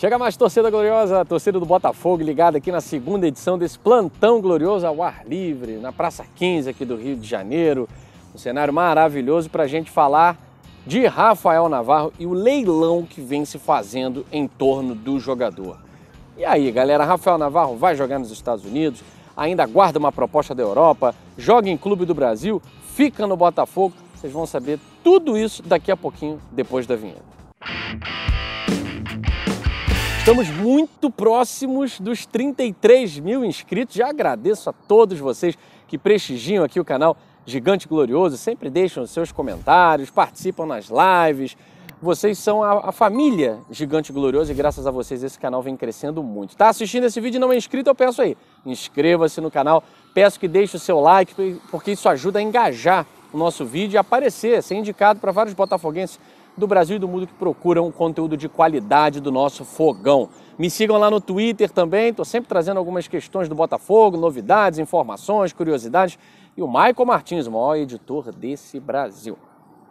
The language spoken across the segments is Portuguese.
Chega mais, torcida gloriosa, torcida do Botafogo, ligada aqui na segunda edição desse plantão glorioso ao ar livre, na Praça 15 aqui do Rio de Janeiro. Um cenário maravilhoso para a gente falar de Rafael Navarro e o leilão que vem se fazendo em torno do jogador. E aí, galera, Rafael Navarro vai jogar nos Estados Unidos, ainda guarda uma proposta da Europa, joga em clube do Brasil, fica no Botafogo. Vocês vão saber tudo isso daqui a pouquinho, depois da vinheta. Estamos muito próximos dos 33 mil inscritos. Já agradeço a todos vocês que prestigiam aqui o canal Gigante Glorioso, sempre deixam seus comentários, participam nas lives. Vocês são a, a família Gigante Glorioso e graças a vocês esse canal vem crescendo muito. Tá assistindo esse vídeo e não é inscrito? Eu peço aí, inscreva-se no canal, peço que deixe o seu like, porque isso ajuda a engajar o nosso vídeo e aparecer, ser indicado para vários botafoguenses do Brasil e do mundo que procuram conteúdo de qualidade do nosso fogão. Me sigam lá no Twitter também, estou sempre trazendo algumas questões do Botafogo, novidades, informações, curiosidades. E o Michael Martins, o maior editor desse Brasil.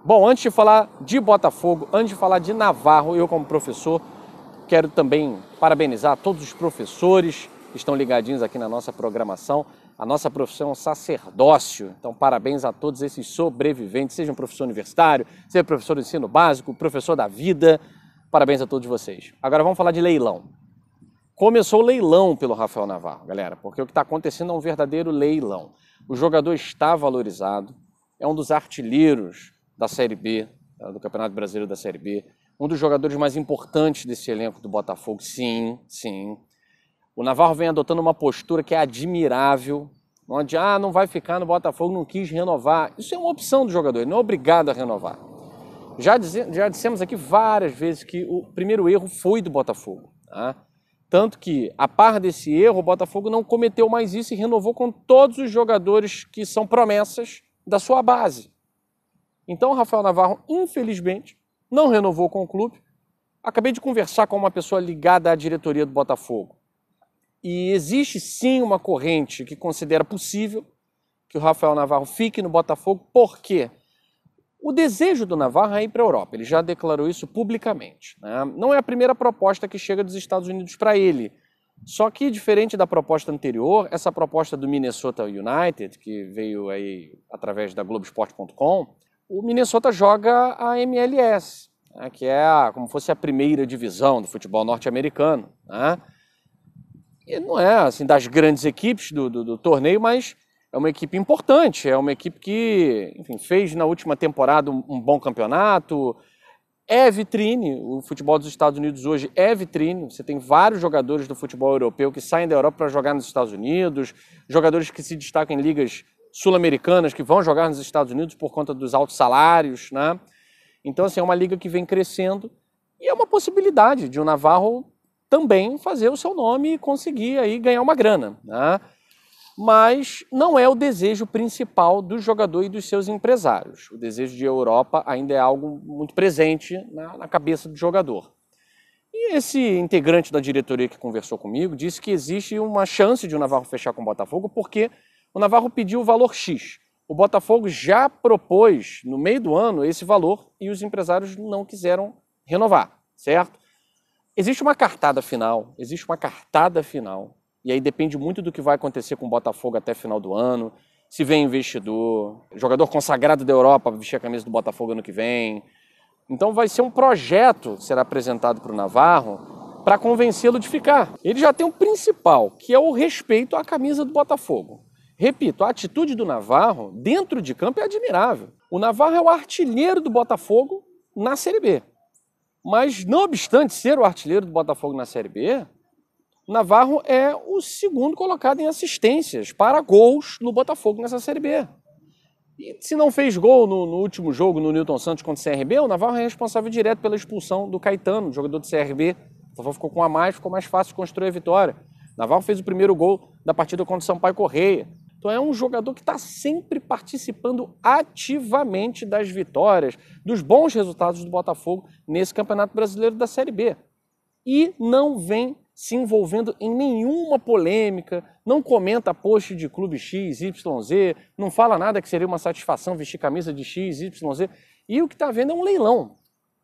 Bom, antes de falar de Botafogo, antes de falar de Navarro, eu como professor, quero também parabenizar todos os professores, estão ligadinhos aqui na nossa programação. A nossa profissão é um sacerdócio, então parabéns a todos esses sobreviventes, seja um professor universitário, seja professor de ensino básico, professor da vida, parabéns a todos vocês. Agora vamos falar de leilão. Começou o leilão pelo Rafael Navarro, galera, porque o que está acontecendo é um verdadeiro leilão. O jogador está valorizado, é um dos artilheiros da Série B, eh, do Campeonato Brasileiro da Série B, um dos jogadores mais importantes desse elenco do Botafogo, sim, sim. O Navarro vem adotando uma postura que é admirável, onde ah, não vai ficar no Botafogo, não quis renovar. Isso é uma opção do jogador, ele não é obrigado a renovar. Já, diz, já dissemos aqui várias vezes que o primeiro erro foi do Botafogo. Tá? Tanto que, a par desse erro, o Botafogo não cometeu mais isso e renovou com todos os jogadores que são promessas da sua base. Então, o Rafael Navarro, infelizmente, não renovou com o clube. Acabei de conversar com uma pessoa ligada à diretoria do Botafogo. E existe sim uma corrente que considera possível que o Rafael Navarro fique no Botafogo, porque o desejo do Navarro é ir para a Europa, ele já declarou isso publicamente. Né? Não é a primeira proposta que chega dos Estados Unidos para ele. Só que, diferente da proposta anterior, essa proposta do Minnesota United, que veio aí através da Globoesporte.com, o Minnesota joga a MLS, né? que é a, como fosse a primeira divisão do futebol norte-americano. Né? não é assim das grandes equipes do, do, do, torneio, mas é uma equipe importante, é uma equipe que enfim, fez na última temporada um, um bom campeonato, é vitrine, o futebol dos Estados Unidos hoje é vitrine, você tem vários jogadores do futebol europeu que saem da Europa para jogar nos Estados Unidos, jogadores que se destacam em ligas sul-americanas que vão jogar nos Estados Unidos por conta dos altos salários, né? Então, assim, é uma liga que vem crescendo e é uma possibilidade de o um Navarro também fazer o seu nome e conseguir aí ganhar uma grana. Né? Mas não é o desejo principal do jogador e dos seus empresários. O desejo de Europa ainda é algo muito presente na, na cabeça do jogador. E esse integrante da diretoria que conversou comigo disse que existe uma chance de o Navarro fechar com o Botafogo porque o Navarro pediu o valor X. O Botafogo já propôs no meio do ano esse valor e os empresários não quiseram renovar, certo? Existe uma cartada final, existe uma cartada final. E aí depende muito do que vai acontecer com o Botafogo até final do ano. Se vem investidor, jogador consagrado da Europa vestir a camisa do Botafogo ano que vem. Então vai ser um projeto que será apresentado para o Navarro para convencê-lo de ficar. Ele já tem o um principal, que é o respeito à camisa do Botafogo. Repito, a atitude do Navarro dentro de campo é admirável. O Navarro é o artilheiro do Botafogo na Série B. Mas, não obstante ser o artilheiro do Botafogo na Série B, Navarro é o segundo colocado em assistências para gols no Botafogo nessa Série B. E se não fez gol no, no, último jogo, no Newton Santos contra o CRB, o Navarro é responsável direto pela expulsão do Caetano, jogador do CRB. O Navarro ficou com a mais, ficou mais fácil de construir a vitória. O Navarro fez o primeiro gol da partida contra o Sampaio Correia. Então é um jogador que está sempre participando ativamente das vitórias, dos bons resultados do Botafogo nesse Campeonato Brasileiro da Série B. E não vem se envolvendo em nenhuma polêmica, não comenta post de clube X, Y, Z, não fala nada que seria uma satisfação vestir camisa de X, Y, Z. E o que está vendo é um leilão.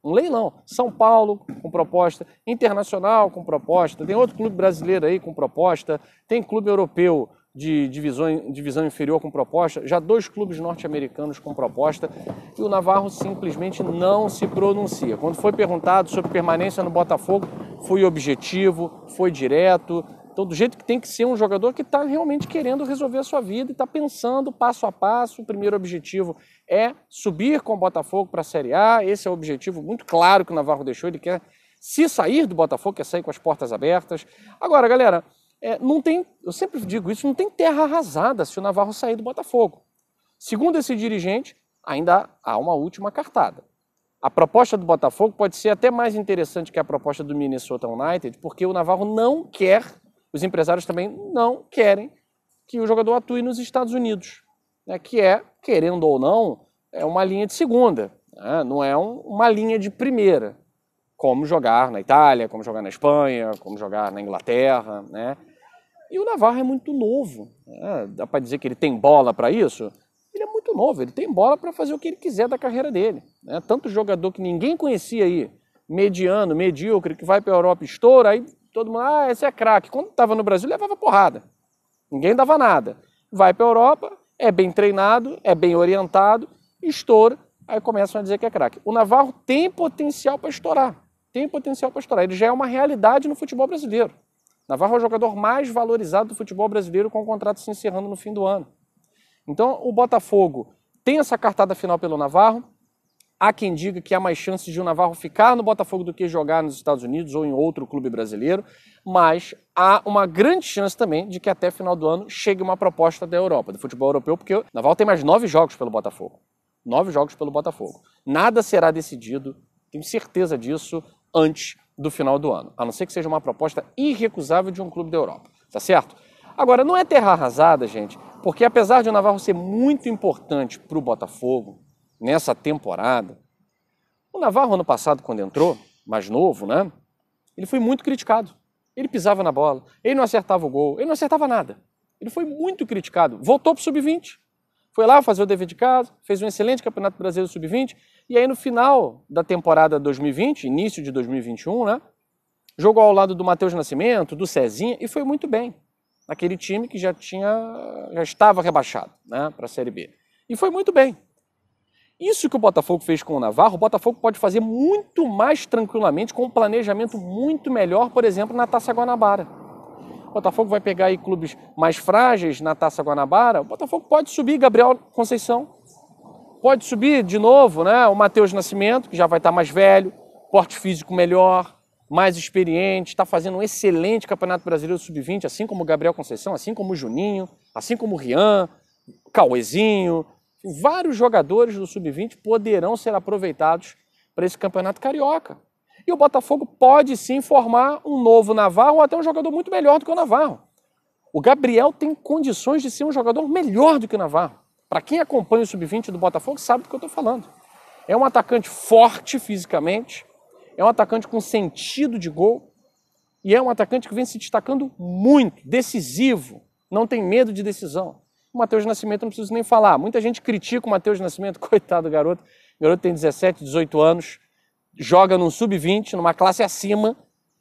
Um leilão. São Paulo com proposta, Internacional com proposta, tem outro clube brasileiro aí com proposta, tem clube europeu de divisão, divisão inferior com proposta, já dois clubes norte-americanos com proposta, e o Navarro simplesmente não se pronuncia. Quando foi perguntado sobre permanência no Botafogo, foi objetivo, foi direto. Então, do jeito que tem que ser um jogador que está realmente querendo resolver a sua vida e está pensando passo a passo. O primeiro objetivo é subir com o Botafogo para a Série A. Esse é o objetivo muito claro que o Navarro deixou. Ele quer se sair do Botafogo, quer sair com as portas abertas. Agora, galera, é, não tem, eu sempre digo isso, não tem terra arrasada se o Navarro sair do Botafogo. Segundo esse dirigente, ainda há uma última cartada. A proposta do Botafogo pode ser até mais interessante que a proposta do Minnesota United, porque o Navarro não quer, os empresários também não querem que o jogador atue nos Estados Unidos, né, que é, querendo ou não, é uma linha de segunda, né, não é um, uma linha de primeira como jogar na Itália, como jogar na Espanha, como jogar na Inglaterra, né? E o Navarro é muito novo. Né? Dá para dizer que ele tem bola para isso? Ele é muito novo, ele tem bola para fazer o que ele quiser da carreira dele. Né? Tanto jogador que ninguém conhecia aí, mediano, medíocre, que vai para a Europa e estoura, aí todo mundo, ah, esse é craque. Quando estava no Brasil, levava porrada. Ninguém dava nada. Vai para a Europa, é bem treinado, é bem orientado, estoura, aí começam a dizer que é craque. O Navarro tem potencial para estourar tem potencial para estourar. Ele já é uma realidade no futebol brasileiro. Navarro é o jogador mais valorizado do futebol brasileiro com o contrato se encerrando no fim do ano. Então, o Botafogo tem essa cartada final pelo Navarro. Há quem diga que há mais chances de o Navarro ficar no Botafogo do que jogar nos Estados Unidos ou em outro clube brasileiro, mas há uma grande chance também de que até final do ano chegue uma proposta da Europa, do futebol europeu, porque o Navarro tem mais nove jogos pelo Botafogo. Nove jogos pelo Botafogo. Nada será decidido, tenho certeza disso, antes do final do ano, a não ser que seja uma proposta irrecusável de um clube da Europa, tá certo? Agora, não é terra arrasada, gente, porque apesar de o Navarro ser muito importante para o Botafogo nessa temporada, o Navarro, ano passado, quando entrou, mais novo, né? Ele foi muito criticado. Ele pisava na bola, ele não acertava o gol, ele não acertava nada. Ele foi muito criticado. Voltou para o sub-20. Foi lá fazer o dever de casa, fez um excelente Campeonato Brasileiro sub-20 e aí no final da temporada 2020, início de 2021, né? Jogou ao lado do Matheus Nascimento, do Cezinha e foi muito bem naquele time que já tinha já estava rebaixado, né, para a Série B. E foi muito bem. Isso que o Botafogo fez com o Navarro, o Botafogo pode fazer muito mais tranquilamente com um planejamento muito melhor, por exemplo, na Taça Guanabara. O Botafogo vai pegar aí clubes mais frágeis na Taça Guanabara, o Botafogo pode subir Gabriel Conceição, Pode subir de novo né, o Matheus Nascimento, que já vai estar mais velho, porte físico melhor, mais experiente, está fazendo um excelente Campeonato Brasileiro Sub-20, assim como o Gabriel Conceição, assim como o Juninho, assim como o Rian, Cauezinho. Vários jogadores do Sub-20 poderão ser aproveitados para esse Campeonato Carioca. E o Botafogo pode sim formar um novo Navarro ou até um jogador muito melhor do que o Navarro. O Gabriel tem condições de ser um jogador melhor do que o Navarro. Para quem acompanha o sub-20 do Botafogo, sabe do que eu estou falando. É um atacante forte fisicamente, é um atacante com sentido de gol e é um atacante que vem se destacando muito, decisivo, não tem medo de decisão. O Matheus Nascimento não preciso nem falar. Muita gente critica o Matheus Nascimento, coitado do garoto. O garoto tem 17, 18 anos, joga num sub-20, numa classe acima,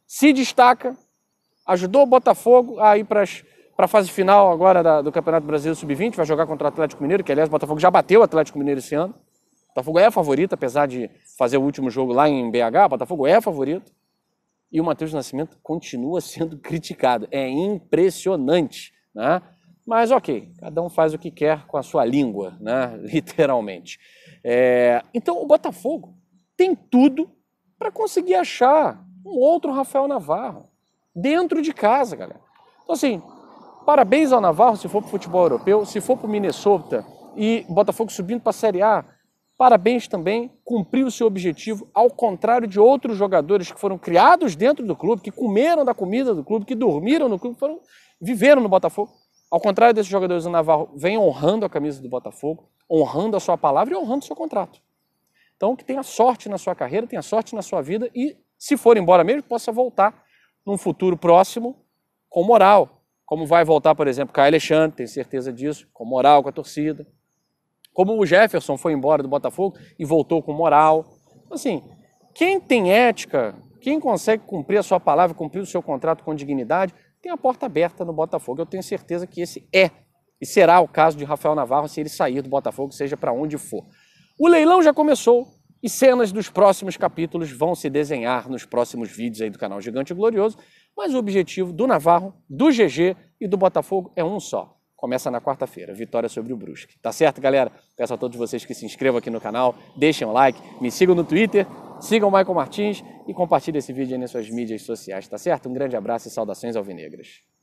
se destaca, ajudou o Botafogo a ir para as para a fase final agora da, do Campeonato Brasileiro Sub-20, vai jogar contra o Atlético Mineiro, que aliás o Botafogo já bateu o Atlético Mineiro esse ano. O Botafogo é favorito, apesar de fazer o último jogo lá em BH, o Botafogo é favorito. E o Matheus Nascimento continua sendo criticado. É impressionante, né? Mas ok, cada um faz o que quer com a sua língua, né? Literalmente. É... Então o Botafogo tem tudo para conseguir achar um outro Rafael Navarro dentro de casa, galera. Então assim, Parabéns ao Navarro se for para o futebol europeu, se for para o Minnesota e Botafogo subindo para a Série A. Parabéns também, cumpriu o seu objetivo, ao contrário de outros jogadores que foram criados dentro do clube, que comeram da comida do clube, que dormiram no clube, foram, viveram no Botafogo. Ao contrário desses jogadores, o Navarro vem honrando a camisa do Botafogo, honrando a sua palavra e honrando o seu contrato. Então, que tenha sorte na sua carreira, tenha sorte na sua vida e, se for embora mesmo, possa voltar num futuro próximo com moral, como vai voltar, por exemplo, Caio Alexandre, tenho certeza disso, com moral com a torcida. Como o Jefferson foi embora do Botafogo e voltou com moral. Então, assim, quem tem ética, quem consegue cumprir a sua palavra, cumprir o seu contrato com dignidade, tem a porta aberta no Botafogo. Eu tenho certeza que esse é e será o caso de Rafael Navarro se ele sair do Botafogo, seja para onde for. O leilão já começou e cenas dos próximos capítulos vão se desenhar nos próximos vídeos aí do canal Gigante Glorioso. Mas o objetivo do Navarro, do GG e do Botafogo é um só. Começa na quarta-feira, vitória sobre o Brusque. Tá certo, galera? Peço a todos vocês que se inscrevam aqui no canal, deixem um like, me sigam no Twitter, sigam o Michael Martins e compartilhem esse vídeo aí nas suas mídias sociais, tá certo? Um grande abraço e saudações alvinegras.